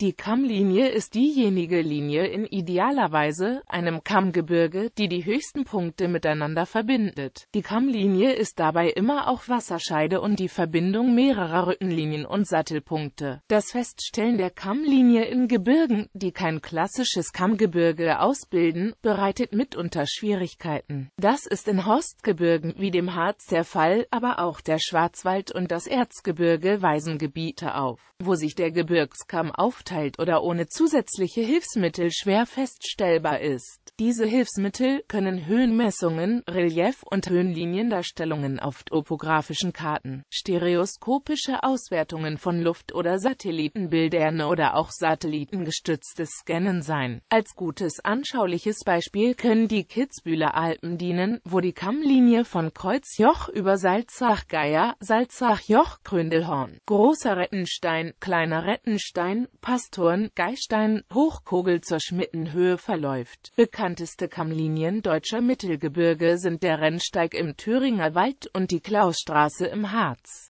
Die Kammlinie ist diejenige Linie in idealerweise einem Kammgebirge, die die höchsten Punkte miteinander verbindet. Die Kammlinie ist dabei immer auch Wasserscheide und die Verbindung mehrerer Rückenlinien und Sattelpunkte. Das Feststellen der Kammlinie in Gebirgen, die kein klassisches Kammgebirge ausbilden, bereitet mitunter Schwierigkeiten. Das ist in Horstgebirgen wie dem Harz der Fall, aber auch der Schwarzwald und das Erzgebirge weisen Gebiete auf, wo sich der Gebirgskamm aufteilt beurteilt oder ohne zusätzliche Hilfsmittel schwer feststellbar ist. Diese Hilfsmittel können Höhenmessungen, Relief- und Höhenliniendarstellungen auf topografischen Karten, stereoskopische Auswertungen von Luft- oder Satellitenbildern oder auch satellitengestütztes Scannen sein. Als gutes anschauliches Beispiel können die Kitzbühler Alpen dienen, wo die Kammlinie von Kreuzjoch über Salzach-Geier, Salzach-Joch, Gründelhorn, Großer Rettenstein, Kleiner Rettenstein, Pass Hasthorn, Geistein, Hochkogel zur Schmittenhöhe verläuft. Bekannteste Kammlinien deutscher Mittelgebirge sind der Rennsteig im Thüringer Wald und die Klausstraße im Harz